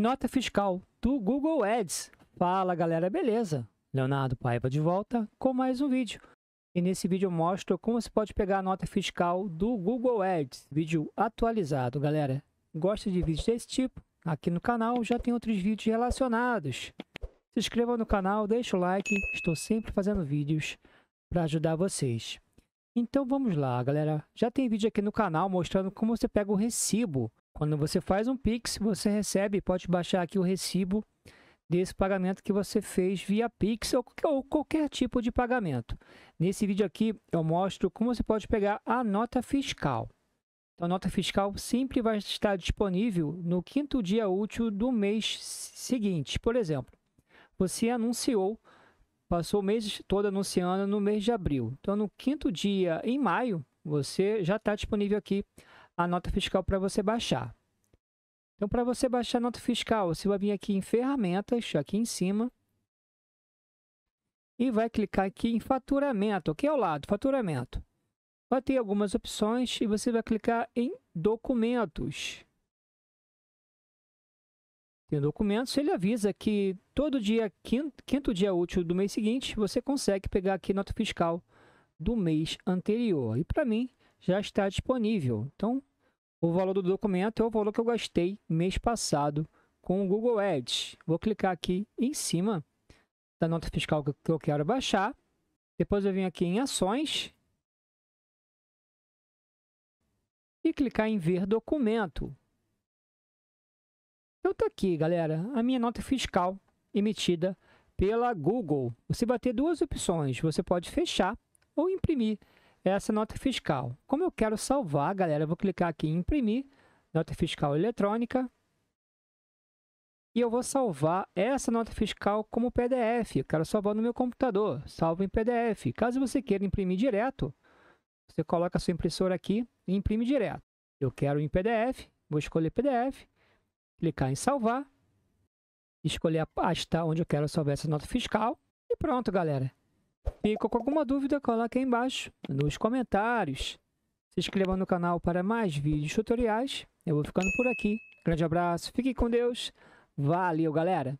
Nota fiscal do Google Ads. Fala galera, beleza? Leonardo Paiva de volta com mais um vídeo. E nesse vídeo eu mostro como você pode pegar a nota fiscal do Google Ads. Vídeo atualizado, galera. Gosta de vídeos desse tipo? Aqui no canal já tem outros vídeos relacionados. Se inscreva no canal, deixa o like. Estou sempre fazendo vídeos para ajudar vocês. Então vamos lá, galera. Já tem vídeo aqui no canal mostrando como você pega o recibo quando você faz um Pix, você recebe, pode baixar aqui o recibo desse pagamento que você fez via Pix ou, ou qualquer tipo de pagamento. Nesse vídeo aqui eu mostro como você pode pegar a nota fiscal. Então, a nota fiscal sempre vai estar disponível no quinto dia útil do mês seguinte. Por exemplo, você anunciou, passou o mês todo anunciando no mês de abril. Então, no quinto dia, em maio, você já está disponível aqui a nota fiscal para você baixar. Então, para você baixar a nota fiscal, você vai vir aqui em ferramentas, aqui em cima, e vai clicar aqui em faturamento, aqui ao é lado, faturamento. Vai ter algumas opções e você vai clicar em documentos. Tem documentos, ele avisa que todo dia, quinto, quinto dia útil do mês seguinte, você consegue pegar aqui nota fiscal do mês anterior. E para mim, já está disponível. Então, o valor do documento é o valor que eu gastei mês passado com o Google Ads. Vou clicar aqui em cima da nota fiscal que eu quero baixar. Depois eu venho aqui em ações e clicar em ver documento. Eu então, tô tá aqui, galera, a minha nota fiscal emitida pela Google. Você vai ter duas opções, você pode fechar ou imprimir. É essa nota fiscal. Como eu quero salvar, galera, eu vou clicar aqui em imprimir, nota fiscal eletrônica, e eu vou salvar essa nota fiscal como PDF. Eu quero salvar no meu computador, salvo em PDF. Caso você queira imprimir direto, você coloca a sua impressora aqui e imprime direto. Eu quero em PDF, vou escolher PDF, clicar em salvar, escolher a pasta onde eu quero salvar essa nota fiscal e pronto, galera. Fica com alguma dúvida, coloque aí embaixo nos comentários. Se inscreva no canal para mais vídeos tutoriais. Eu vou ficando por aqui. Grande abraço, fique com Deus. Valeu, galera!